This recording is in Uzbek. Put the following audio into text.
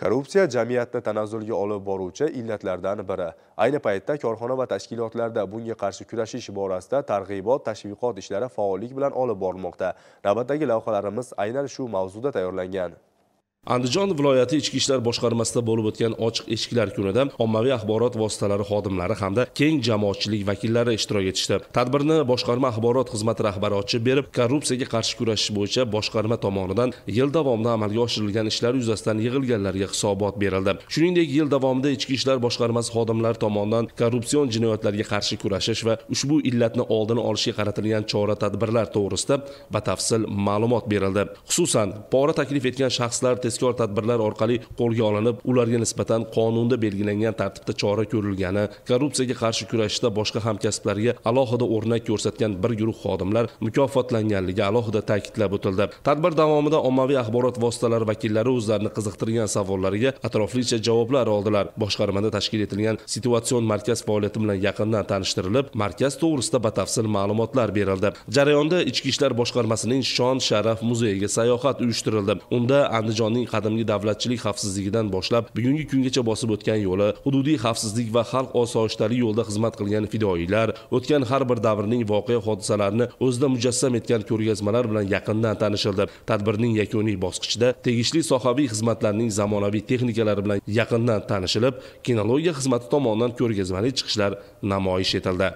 Korrupsiya jamiyatni tanazzulga olib boruvchi illatlardan biri. Ayni paytda korxona va tashkilotlarda bunga qarshi kurashish borasida targ'ibot, tashviqot ishlari faollik bilan olib borilmoqda. Navbatdagi lavhalarimiz aynan shu mavzuda tayyorlangan. andijon viloyati ichki ishlar boshqarmasida bo'lib o'tgan ochiq eshiklar kunida ommaviy axborot vositalari xodimlari hamda keng jamoatchilik vakillari ishtirok etishdi tadbirni boshqarma axborot xizmati rahbari ochib berib korrupsiyaga qarshi kurashish bo'yicha boshqarma tomonidan yil davomida amalga oshirilgan ishlar yuzasidan yig'ilganlarga hisobot berildi shuningdek yil davomida ichki ishlar boshqarmasi xodimlari tomonidan korrupsion jinoyatlarga qarshi kurashish va ushbu illatni oldini olishga qaratilgan chora tadbirlar to'g'risida batafsil ma'lumot berildi xususan pora taklif etgan shaxslar tezkor tadbirlar orqali qo'lga olinib ularga nisbatan qonunda belgilangan tartibda chora ko'rilgani korrupsiyaga qarshi kurashishda boshqa hamkasblarga alohida o'rnak ko'rsatgan bir guruh xodimlar mukofotlanganligi alohida ta'kidlab o'tildi tadbir davomida ommaviy axborot vositalari vakillari o'zlarini qiziqtirgan savollariga atroflicha javoblar oldilar boshqarmada tashkil etilgan situatsion markaz faoliyati bilan yaqindan tanishtirilib markaz to'g'risida batafsil ma'lumotlar berildi jarayonda ichki ishlar boshqarmasining shon sharaf muzeyiga sayohat uyushtirildi unda andijonning uning qadimgi davlatchilik xavfsizligidan boshlab bugungi kungacha bosib o'tgan yo'li hududiy xavfsizlik va xalq osoyishtaligi yo'lida xizmat qilgan fidoyilar o'tgan har bir davrning voqea hodisalarini o'zida mujassam etgan ko'rgazmalar bilan yaqindan tanishildi tadbirning yakuniy bosqichida tegishli sohaviy xizmatlarning zamonaviy texnikalari bilan yaqindan tanishilib kinologiya xizmati tomonidan ko'rgazmali chiqishlar namoyish etildi